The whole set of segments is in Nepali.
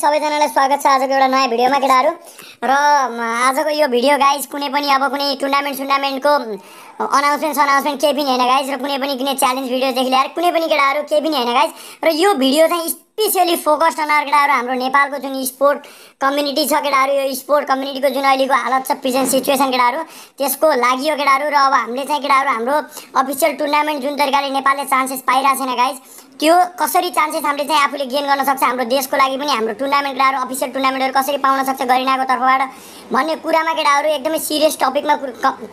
सबैजनालाई स्वागत छ आजको एउटा नयाँ भिडियोमा केटाहरू र आजको यो भिडियो गाइज कुनै पनि अब कुनै टुर्नामेन्ट सुर्नामेन्टको अनाउन्समेन्ट सनाउन्समेन्ट केही पनि होइन गाइज र कुनै पनि कुनै च्यालेन्ज भिडियोदेखि ल्याएर कुनै पनि केटाहरू केही पनि होइन गाइज र यो भिडियो चाहिँ स्पेसियली फोकस अनुहार केटाहरू हाम्रो नेपालको जुन स्पोर्ट कम्युनिटी छ केटाहरू यो स्पोर्ट कम्युनिटीको जुन अहिलेको हालत छ प्रेजेन्ट सिचुएसन केटाहरू त्यसको लागि हो केटाहरू र अब हामीले चाहिँ केटाहरू हाम्रो अफिसियल टुर्नामेन्ट जुन तरिकाले नेपालले चान्सेस पाइरहेको छैन गाइज त्यो कसरी चान्सेस हामीले चाहिँ आफूले गेन गर्न सक्छ हाम्रो देशको लागि पनि हाम्रो टुर्नामेन्ट केटाहरू अफिसियल टुर्नामेन्टहरू कसरी पाउन सक्छ गरिनाको तर्फबाट भन्ने कुरामा केटाहरू एकदमै सिरियस टपिकमा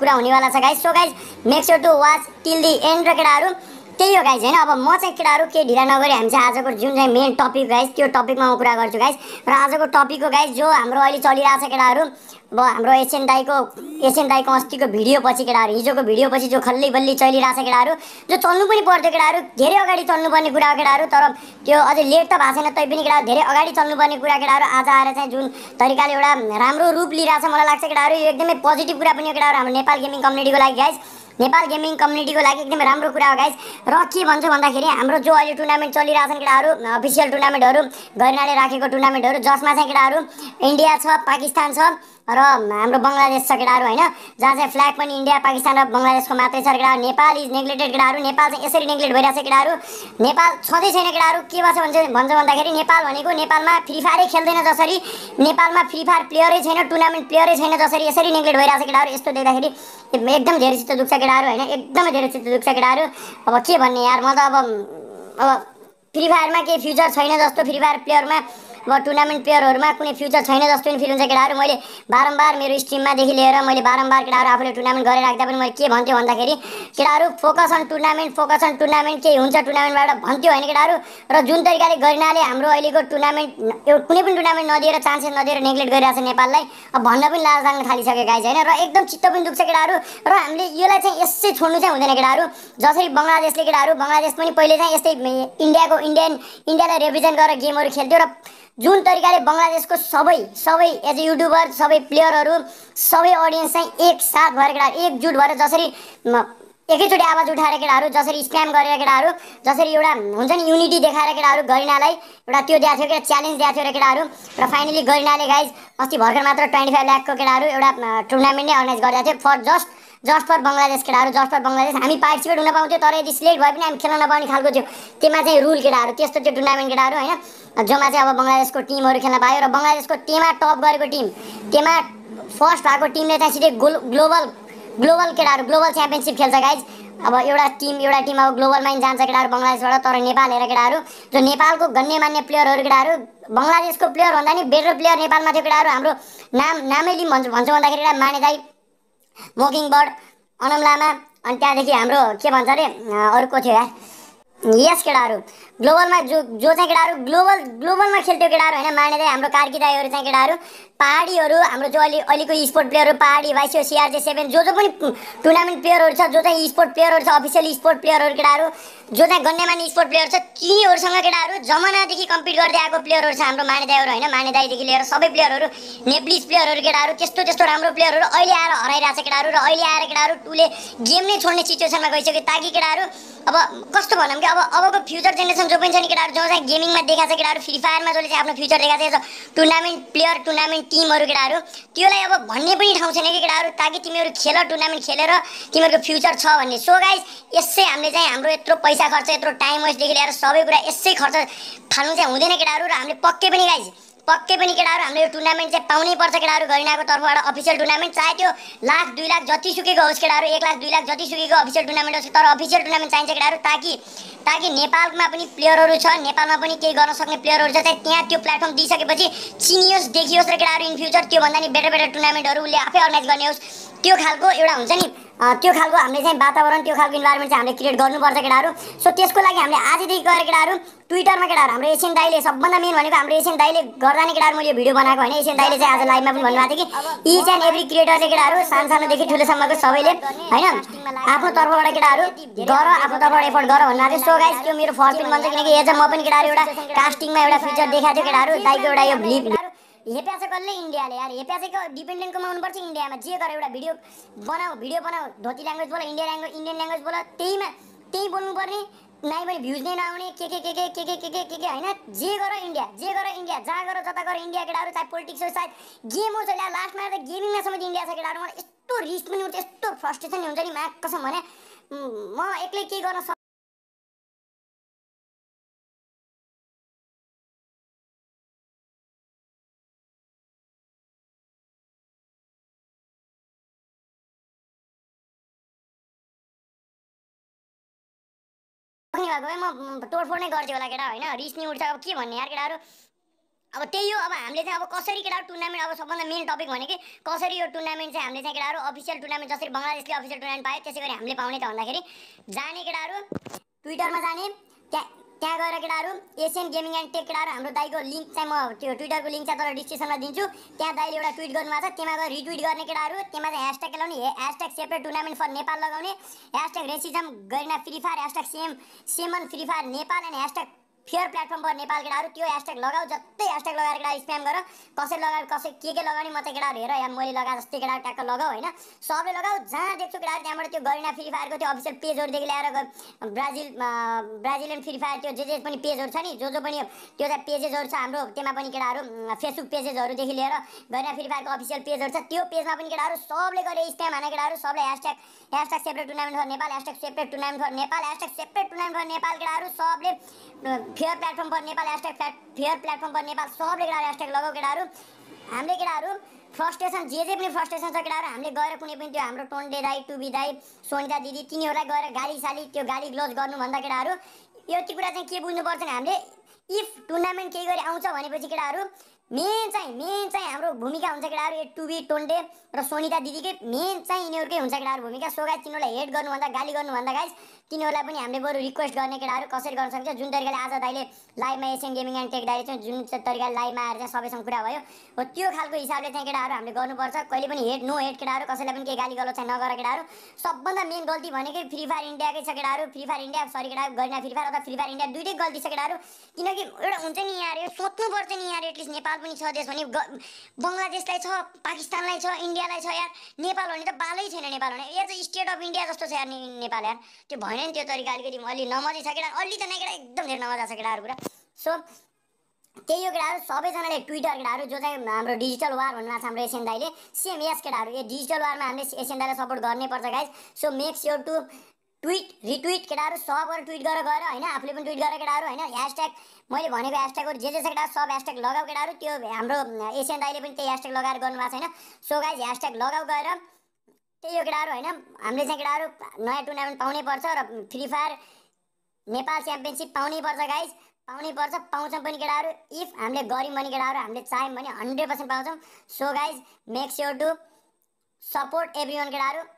कुरा हुनेवाला छ guys so guys make to watch till the end र केटाहरू त्यही हो गाइस होइन अब म चाहिँ केटाहरू केही ढिला नगरी हामी चाहिँ आजको जुन चाहिँ मेन टपिक गाइस त्यो टपिकमा म कुरा गर्छु गाइस र आजको टपिकको गाइस जो हाम्रो अहिले चलिरहेको छ केटाहरू अब हाम्रो एसएन दाईको एसएन दाईको अस्तिको भिडियो पछि केटाहरू हिजोको भिडियो पछि जो खल्ली बल्ली चलिरहेको छ केटाहरू जो चल्नु पनि पर्थ्यो केटाहरू धेरै अगाडि चल्नुपर्ने कुरा केटाहरू तर त्यो अझै लेट त भएको छैन तै पनि केटाहरू धेरै अगाडि चल्नुपर्ने कुरा केटाहरू आज आएर चाहिँ जुन तरिकाले एउटा राम्रो रूप लिइरहेको छ मलाई लाग्छ केटाहरू यो एकदमै पोजिटिभ कुरा पनि हो केटाहरू हाम्रो नेपाल गेमिङ कम्युनिटीको लागि गाइस नेपाल गेमिङ कम्युनिटीको लागि एकदमै राम्रो कुरा हो गाइस र के भन्छु भन्दाखेरि हाम्रो जो अहिले टुर्नामेन्ट चलिरहेको छन् केटाहरू अफिसियल टुर्नामेन्टहरू गरिनाले राखेको टुर्नामेन्टहरू जसमा चाहिँ केटाहरू इन्डिया छ पाकिस्तान छ र हाम्रो बङ्गलादेश केटाहरू होइन जहाँ चाहिँ फ्ल्याग पनि इन्डिया पाकिस्तान र बङ्गलादेशको मात्रै छ केटाहरू नेपाल इज नेग्लेक्टेड केटाहरू नेपाल चाहिँ यसरी नेग्लेक्ट भइरहेको छ केटाहरू नेपाल छँदै छैन केटाहरू के भन्छ भन्छ भन्छ भन्दाखेरि नेपाल भनेको नेपालमा फ्री फायरै खेल्दैन जसरी नेपालमा फ्री फायर प्लेयरै छैन टुर्नामेन्ट प्लेयरै छैन जसरी यसरी नेग्लेक्ट भइरहेको छ केटाहरू यस्तो देख्दाखेरि एकदम धेरै चित्त दुख्छ केटाहरू होइन एकदमै धेरै चित्त दुख्छ केटाहरू अब के भन्ने यार म त अब अब फ्री फायरमा केही फ्युचर छैन जस्तो फ्री फायर प्लेयरमा म टुर्नामेन्ट प्लेयरहरूमा कुनै फ्युचर छैन जस्तो पनि फिल हुन्छ केटाहरू मैले बारम्बार मेरो स्ट्रिममादेखि लिएर मैले बारम्बार केटाहरू आफूले टुर्नामेन्ट गरेर राख्दा पनि मैले के भन्थ्यो भन्दाखेरि केटाहरू focus on tournament focus on tournament केही हुन्छ टुर्नामेन्टबाट भन्थ्यो होइन केटाहरू र जुन तरिकाले गरिनाले हाम्रो अहिलेको टुर्नामेन्ट कुनै पनि टुर्नामेन्ट नदिएर चान्सेस नदिएर नेग्लेक्ट गरिरहेको छ नेपाललाई अब भन्न पनि लाज लाग्न थालिसकेको गाइज होइन र एकदम चित्त पनि दुख्छ केटाहरू र हामीले यसलाई चाहिँ यसै छोड्नु चाहिँ हुँदैन केटाहरू जसरी बङ्गलादेशले केटाहरू बङ्गलादेश पनि पहिले चाहिँ यस्तै इन्डियाको इन्डियन इन्डियालाई रिप्रेजेन्ट गरेर गेमहरू खेल्थ्यो र जुन तरिकाले बङ्गलादेशको सबै सबै एज ए युट्युबर सबै प्लेयरहरू सबै अडियन्स चाहिँ एकसाथ भएर केटाहरू एकजुट भएर जसरी एकैचोटि आवाज उठाएर केटाहरू जसरी स्क्याम गरेर केटाहरू जसरी एउटा हुन्छ नि युनिटी देखाएर केटाहरू गरिनालाई एउटा त्यो दिएको थियो केटा च्यालेन्ज दिएको थियो र केटाहरू र फाइनली गरिनाले गाइज अस्ति भर्खर मात्र ट्वेन्टी फाइभ ल्याकको केटाहरू एउटा टुर्नामेन्ट नै अर्गनाइज गरिदिएको थियो for just just for Bangladesh केटाहरू जस्ट फर बङ्गलादेश हामी पार्टिसिपेट हुन पाउँथ्यो तर यदि सिलेक्ट भए पनि हामी खेल्न नपाउने खालको थियो त्यसमा चाहिँ रुल केटाहरू त्यस्तो त्यो टुर्नामेन्ट केटाहरू होइन जोमा चाहिँ अब बङ्गलादेशको टिमहरू खेल्न पायो र बङ्गलादेशको टिममा टप गरेको टिम त्यहीमा फर्स्ट भएको टिमले चाहिँ सिधै ग्लोबल ग्लोबल केटाहरू ग्लोबल च्याम्पियनसिप खेल्छ गाइज अब एउटा टिम एउटा टिम अब ग्लोबलमा पनि जान्छ केटाहरू बङ्गलादेशबाट तर नेपाल हेरेर केटाहरू जो नेपालको गन्ने मान्ने प्लेयरहरू केटाहरू बङ्गलादेशको प्लेयर भन्दा नि बेटर प्लेयर नेपालमा थियो केटाहरू हाम्रो नाम नामै लिम भन्छ भन्छु भन्दाखेरि एउटा माने दाई मोकिङ बर्ड अनम लामा अनि त्यहाँदेखि हाम्रो के भन्छ अरे अर्को थियो यार यस केटाहरू ग्लोबलमा जो जो चाहिँ केटाहरू ग्लोबल ग्लोबलमा खेल्थ्यो केटाहरू होइन माने चाहिँ हाम्रो कार्की दाईहरू चाहिँ केटाहरू पाहाडीहरू हाम्रो जो अलि अहिलेको स्पोर्ट प्लेयरहरू पाहाडी वाइसिओ सिआरजे सेभेन जो जो पनि टुर्नामेन्ट प्लेयरहरू छ जो चाहिँ स्पोर्ट प्लेयरहरू छ अफिसियल स्पोर्ट प्लेयरहरू केटाहरू जो चाहिँ गन्नेमान स्पोर्ट प्लेयर छ तिनीहरूसँग केटाहरू जमानादेखि कम्पिट गर्दै आएको प्लेयरहरू छ हाम्रो माने दाईहरू होइन माने दाईदेखि लिएर सबै प्लेयरहरू नेप्लिस प्लेयरहरू केटाहरू त्यस्तो त्यस्तो राम्रो प्लेयरहरू अहिले आएर हराइरहेको छ केटाहरू र अहिले आएर केटाहरू टुले गेम नै छोड्ने सिचुएसनमा गइसक्यो ताकि केटाहरू अब कस्तो भनौँ कि अब अबको फ्युचर जेनेरेसन जो पनि छ नि केटाहरू जो चाहिँ गेमिङमा देखाएको छ केटाहरू फ्री फायरमा जसले चाहिँ आफ्नो फ्युचर देखाएको छ टुर्नामेन्ट प्लेयर टुर्नामेन्ट टिमहरू केटाहरू त्योलाई अब भन्ने पनि ठाउँ छैन कि केटाहरू ताकि तिमीहरू खेल टुर्नामेन्ट खेलेर तिमीहरूको फ्युचर छ भन्ने सो गाइज यसै हामीले चाहिँ हाम्रो यत्रो पैसा पैसा खर्च यत्रो टाइम वेस्टदेखि लिएर सबै कुरा यसै खर्च फाल्नु चाहिँ हुँदैन केटाहरू र हामीले पक्कै पनि गाइज पक्कै पनि केटाहरू हामीले यो टुर्नामेन्ट चाहिँ पाउनै पर्छ केटाहरू गरिनाको तर्फबाट अफिसियल टुर्नामेन्ट चाहे त्यो लाख दुई लाख जति सुकेको होस् केटाहरू एक लाख दुई लाख जति सुकेको अफिसियल टुर्नामेन्ट होस् तर अफिसियल टुर्नामेन्ट चाहिन्छ केटाहरू ताकि ताकि नेपालमा पनि प्लेयरहरू छ नेपालमा पनि केही गर्न सक्ने प्लेयरहरू छ चाहिँ त्यहाँ त्यो प्लेटफर्म दिइसकेपछि चिनियोस् देखियोस् र केटाहरू इन फ्युचर त्योभन्दा नि बेटर बेटर टुर्नामेन्टहरू उसले आफै अर्गनाइज गर्ने होस् त्यो खालको एउटा हुन्छ नि त्यो खालको हामीले चाहिँ वातावरण त्यो खालको इन्भाइरोमेन्ट चाहिँ हामीले क्रिएट गर्नुपर्छ केटाहरू सो त्यसको लागि हामीले आजदेखि गएर केटाहरू ट्विटरमा केटाहरू हाम्रो एसियन दाईले सबभन्दा मेन भनेको हाम्रो एसियन दाईले गर्दा नै केटाहरू मैले भिडियो बनाएको होइन एसियन दाईले चाहिँ आज लाइभमा पनि भन्नुभएको थियो कि इच एन्ड एभ्री क्रिएटरले केटाहरू सानो सानोदेखि ठुलोसम्मको सबैले होइन आफ्नो तर्फबाट केटाहरू गर आफ्नो तर्फबाट एफोर्ट गर भन्नुभएको थियो सो गाइस त्यो मेरो फर्स्ट पिन भन्छ किनकि एज म पनि केटाहरू एउटा कास्टिङमा एउटा फिचर देखाएको थियो केटाहरू दाईको एउटा यो भ्लिप हेप्या छ कसले इन्डियाले यार हेप्या चाहिँ डिपेन्डेन्ट कमाउनुपर्छ इन्डियामा जे गर एउटा भिडियो बनाऊ भिडियो बनाऊ धोती ल्याङ्ग्वेज बोला इन्डिया ल्याङ्ग्वेज इन्डियन ल्याङ्ग्वेज बोल त्यहीमा त्यही बोल्नुपर्ने नाइ पनि भ्युज नै नआउने के के के के के के के के के के होइन जे गर इन्डिया जे गर इन्डिया जहाँ गर जता गर इन्डिया केटाहरू चाहे पोलिटिक्स होस् चाहे गेम होस् होला लास्टमा त गेमिङमा समेत इन्डिया छ केटाहरू मलाई यस्तो रिस्क पनि हुन्छ यस्तो फ्रस्ट्रेसन हुन्छ नि कसम भने म एक्लै केही गर्न सक्छु पनि भएको म तोडफोड नै गर्थेँ होला केटा होइन रिस नि उठ्छ अब के भन्ने यार केटाहरू अब त्यही हो अब हामीले चाहिँ अब कसरी केटाहरू टुर्नामेन्ट अब सबभन्दा मेन टपिक भने कि कसरी यो टुर्नामेन्ट चाहिँ हामीले चाहिँ केटाहरू अफिसियल टुर्नामेन्ट जसरी बङ्गलादेशले अफिसियल टुर्नामेन्ट पायो त्यसै गरी हामीले पाउने त भन्दाखेरि जाने केटाहरू ट्विटरमा जाने त्यहाँ त्यहाँ गएर केटाहरू एसियन गेमिङ एन्ड टेक केटाहरू हाम्रो दाईको लिङ्क चाहिँ म त्यो ट्विटरको लिङ्क चाहिँ तर डिस्क्रिप्सनमा दिन्छु त्यहाँ दाईले एउटा ट्विट गर्नुभएको छ त्यहाँ गएर रिट्विट गर्ने केटाहरू त्यहाँ चाहिँ ह्यासट्याग लगाउने hashtag separate tournament for Nepal लगाउने ह्यासट्याग रेसिजम गरिना फ्री फायर ह्यासट्याग सेम सेमन Free Fire Nepal and hashtag fair platform for Nepal केटाहरू त्यो ह्यासट्याग लगाऊ जस्तै ह्यासट्याग लगाएर केटा स्प्याम गर कसै लगाएर कसै के के लगाउने म त केटाहरू हेर या मैले लगाए जस्तै केटाहरू ट्याक्क लगाऊ होइन सबले लगाऊ जहाँ देख्छु केटाहरू त्यहाँबाट त्यो गरिना फ्री फायरको त्यो अफिसियल पेजहरूदेखि ल्याएर ब्राजिल ब्राजिलियन फ्री फायर त्यो जे जे पनि पेजहरू छ नि जो जो पनि त्यो चाहिँ पेजेसहरू छ हाम्रो त्यसमा पनि केटाहरू फेसबुक पेजेसहरूदेखि लिएर गरिना फ्री फायरको अफिसियल पेजहरू छ त्यो पेजमा पनि केटाहरू सबले गरेर स्प्याम हाने केटाहरू सबले hashtag hashtag separate tournament for Nepal hashtag separate tournament for Nepal hashtag separate tournament for Nepal केटाहरू सबले fair platform for Nepal hashtag plate fair platform for Nepal सबले केटाहरू ह्यासट्याग लगाऊ केटाहरू हामीले केटाहरू फ्रस्ट्रेसन जे जे पनि फ्रस्ट्रेसन छ केटाहरू हामीले गएर कुनै पनि त्यो हाम्रो टोन्डे दाई टुबी दाई सोनिता दिदी तिनीहरूलाई गएर गाली साली त्यो गाली ग्लोज गर्नुभन्दा केटाहरू यति कुरा चाहिँ के बुझ्नुपर्छ भने हामीले इफ टुर्नामेन्ट केही गरी आउँछ भनेपछि केटाहरू मेन चाहिँ मेन चाहिँ हाम्रो भूमिका हुन्छ केटाहरू टुबी टोन्डे र सोनिता दिदीकै मेन चाहिँ यिनीहरूकै हुन्छ केटाहरू भूमिका सो तिनीहरूलाई हेट गर्नुभन्दा गाली गर्नुभन्दा गाइस तिनीहरूलाई पनि हामीले बरु रिक्वेस्ट गर्ने केटाहरू कसरी गर्न सक्छ जुन तरिकाले आज दाइले लाइभमा एसियन गेमिङ एन्ड टेक डाइले चाहिँ जुन तरिकाले लाइभमा आएर चाहिँ सबैसँग कुरा भयो हो त्यो खालको हिसाबले चाहिँ केटाहरू हामीले गर्नुपर्छ कहिले पनि हेड नो हेड केटाहरू कसैलाई पनि केही गाली गलो चाहिँ नगर केटाहरू सबभन्दा मेन गल्ती भनेकै फ्री फायर इन्डियाकै छ केटाहरू फ्री फायर इन्डिया सरी केटा गरिना फ्री फायर अथवा फ्री फायर इन्डिया दुइटै गल्ती छ केटाहरू किनकि एउटा हुन्छ नि यहाँ यो सोध्नुपर्छ नि यहाँ एटलिस्ट नेपाल पनि छ देश भने बङ्गलादेशलाई छ पाकिस्तानलाई छ इन्डियालाई छ यार नेपाल भने त बालै छैन नेपाल भने यहाँ चाहिँ स्टेट अफ इन्डिया जस्तो छ यार नेपाल यार त्यो भने नि त्यो तरिका अलिकति अलि नमजाइ केटा अलि त नै केटा एकदम धेरै नमजा छ केटाहरू कुरा सो त्यही यो केटाहरू सबैजनाले ट्विटर केटाहरू जो चाहिँ हाम्रो डिजिटल वार भन्नुभएको छ हाम्रो एसियन दाईले सेम यस केटाहरू यो डिजिटल वारमा हामीले एसियन दाईलाई सपोर्ट गर्नै पर्छ गाइज सो मेक यो टु ट्विट रिट्विट केटाहरू सबहरू ट्विट गरेर गएर होइन आफूले पनि ट्विट गरेर केटाहरू होइन ह्यासट्याग मैले भनेको ह्यासट्यागहरू जे जे छ केटाहरू सब ह्यासट्याग लगाऊ केटाहरू त्यो हाम्रो एसियन दाईले पनि त्यही ह्यासट्याग लगाएर गर्नुभएको छैन सो गाइज ह्यासट्याग लगाऊ गएर त्यही हो केटाहरू होइन हामीले चाहिँ केटाहरू नयाँ टुर्नामेन्ट पाउनै पर्छ र फ्री फायर नेपाल च्याम्पियनसिप पाउनै पर्छ गाइज पाउनै पर्छ पाउँछौँ पनि केटाहरू इफ हामीले गऱ्यौँ भने केटाहरू हामीले चाह्यौँ भने हन्ड्रेड पर्सेन्ट पाउँछौँ so guys make sure to support everyone केटाहरू